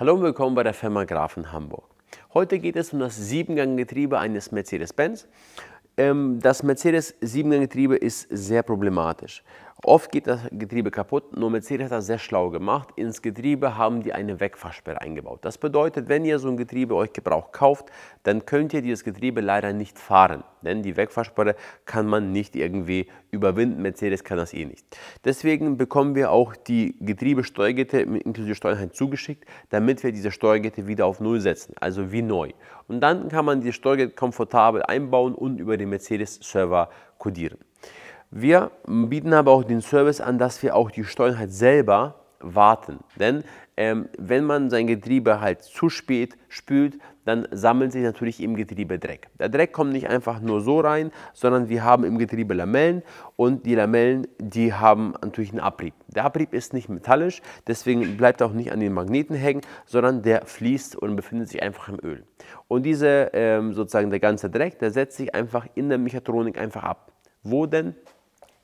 Hallo und willkommen bei der Firma Grafen Hamburg. Heute geht es um das Siebenganggetriebe eines Mercedes-Benz. Ähm, das Mercedes Siebenganggetriebe ist sehr problematisch. Oft geht das Getriebe kaputt, nur Mercedes hat das sehr schlau gemacht. Ins Getriebe haben die eine Wegfahrsperre eingebaut. Das bedeutet, wenn ihr so ein Getriebe euch gebraucht kauft, dann könnt ihr dieses Getriebe leider nicht fahren. Denn die Wegfahrsperre kann man nicht irgendwie überwinden. Mercedes kann das eh nicht. Deswegen bekommen wir auch die Getriebesteuergeräte inklusive Steuereinheit zugeschickt, damit wir diese Steuergeräte wieder auf Null setzen, also wie neu. Und dann kann man die Steuergeräte komfortabel einbauen und über den Mercedes-Server codieren. Wir bieten aber auch den Service an, dass wir auch die Steuern halt selber warten. Denn ähm, wenn man sein Getriebe halt zu spät spült, dann sammelt sich natürlich im Getriebe Dreck. Der Dreck kommt nicht einfach nur so rein, sondern wir haben im Getriebe Lamellen und die Lamellen, die haben natürlich einen Abrieb. Der Abrieb ist nicht metallisch, deswegen bleibt er auch nicht an den Magneten hängen, sondern der fließt und befindet sich einfach im Öl. Und diese, ähm, sozusagen der ganze Dreck, der setzt sich einfach in der Mechatronik einfach ab. Wo denn?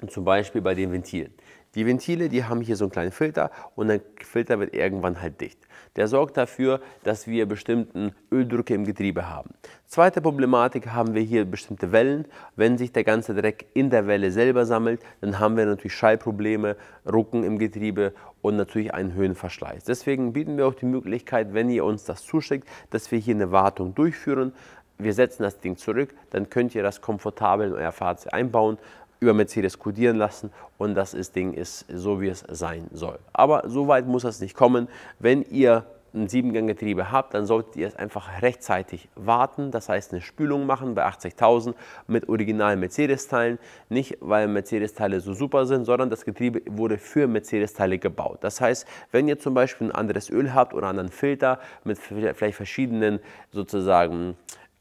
zum Beispiel bei den Ventilen. Die Ventile, die haben hier so einen kleinen Filter und der Filter wird irgendwann halt dicht. Der sorgt dafür, dass wir bestimmten Öldrücke im Getriebe haben. Zweite Problematik haben wir hier bestimmte Wellen. Wenn sich der ganze Dreck in der Welle selber sammelt, dann haben wir natürlich Schallprobleme, Rucken im Getriebe und natürlich einen Höhenverschleiß. Deswegen bieten wir auch die Möglichkeit, wenn ihr uns das zuschickt, dass wir hier eine Wartung durchführen. Wir setzen das Ding zurück, dann könnt ihr das komfortabel in euer Fahrzeug einbauen, über Mercedes kodieren lassen und das ist, Ding ist so, wie es sein soll. Aber so weit muss das nicht kommen. Wenn ihr ein Siebengang-Getriebe habt, dann solltet ihr es einfach rechtzeitig warten. Das heißt, eine Spülung machen bei 80.000 mit originalen Mercedes-Teilen. Nicht, weil Mercedes-Teile so super sind, sondern das Getriebe wurde für Mercedes-Teile gebaut. Das heißt, wenn ihr zum Beispiel ein anderes Öl habt oder einen anderen Filter mit vielleicht verschiedenen sozusagen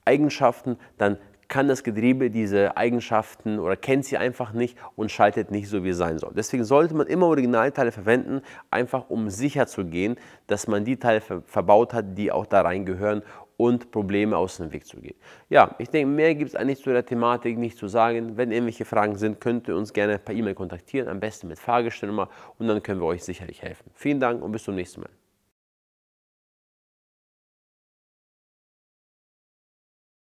Eigenschaften, dann kann das Getriebe diese Eigenschaften oder kennt sie einfach nicht und schaltet nicht so, wie es sein soll. Deswegen sollte man immer Originalteile verwenden, einfach um sicher zu gehen, dass man die Teile verbaut hat, die auch da reingehören und Probleme aus dem Weg zu gehen. Ja, ich denke, mehr gibt es eigentlich zu der Thematik nicht zu sagen. Wenn irgendwelche Fragen sind, könnt ihr uns gerne per E-Mail kontaktieren, am besten mit Fahrgestellnummer und dann können wir euch sicherlich helfen. Vielen Dank und bis zum nächsten Mal.